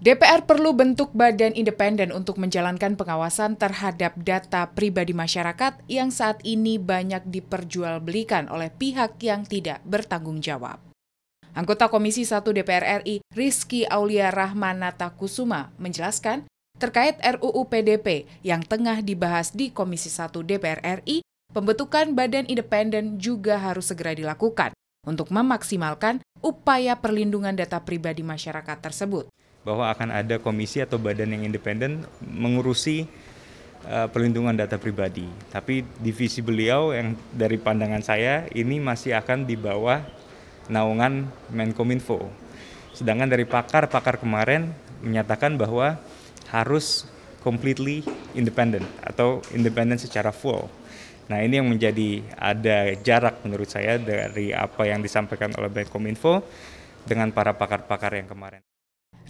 DPR perlu bentuk badan independen untuk menjalankan pengawasan terhadap data pribadi masyarakat yang saat ini banyak diperjualbelikan oleh pihak yang tidak bertanggung jawab. Anggota Komisi 1 DPR RI, Rizky Aulia Rahmanata Kusuma, menjelaskan terkait RUU PDP yang tengah dibahas di Komisi 1 DPR RI, pembentukan badan independen juga harus segera dilakukan untuk memaksimalkan upaya perlindungan data pribadi masyarakat tersebut. Bahwa akan ada komisi atau badan yang independen mengurusi e, perlindungan data pribadi. Tapi divisi beliau yang dari pandangan saya ini masih akan di bawah naungan Menkominfo. Sedangkan dari pakar-pakar kemarin menyatakan bahwa harus completely independent atau independen secara full. Nah ini yang menjadi ada jarak menurut saya dari apa yang disampaikan oleh Kominfo dengan para pakar-pakar yang kemarin.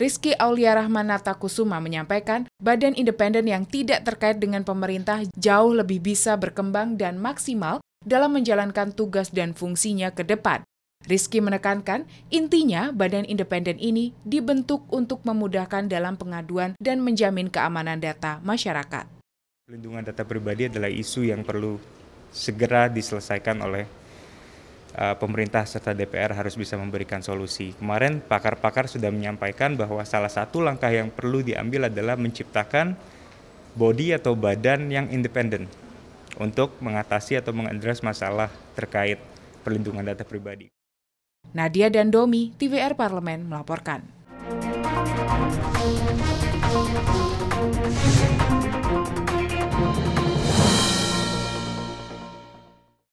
Rizky Aulia Rahmanata Kusuma menyampaikan, badan independen yang tidak terkait dengan pemerintah jauh lebih bisa berkembang dan maksimal dalam menjalankan tugas dan fungsinya ke depan. Rizky menekankan, intinya badan independen ini dibentuk untuk memudahkan dalam pengaduan dan menjamin keamanan data masyarakat. Perlindungan data pribadi adalah isu yang perlu segera diselesaikan oleh uh, pemerintah serta DPR harus bisa memberikan solusi. Kemarin pakar-pakar sudah menyampaikan bahwa salah satu langkah yang perlu diambil adalah menciptakan body atau badan yang independen untuk mengatasi atau mengadres masalah terkait perlindungan data pribadi. Nadia dan Domi, TVR Parlemen melaporkan.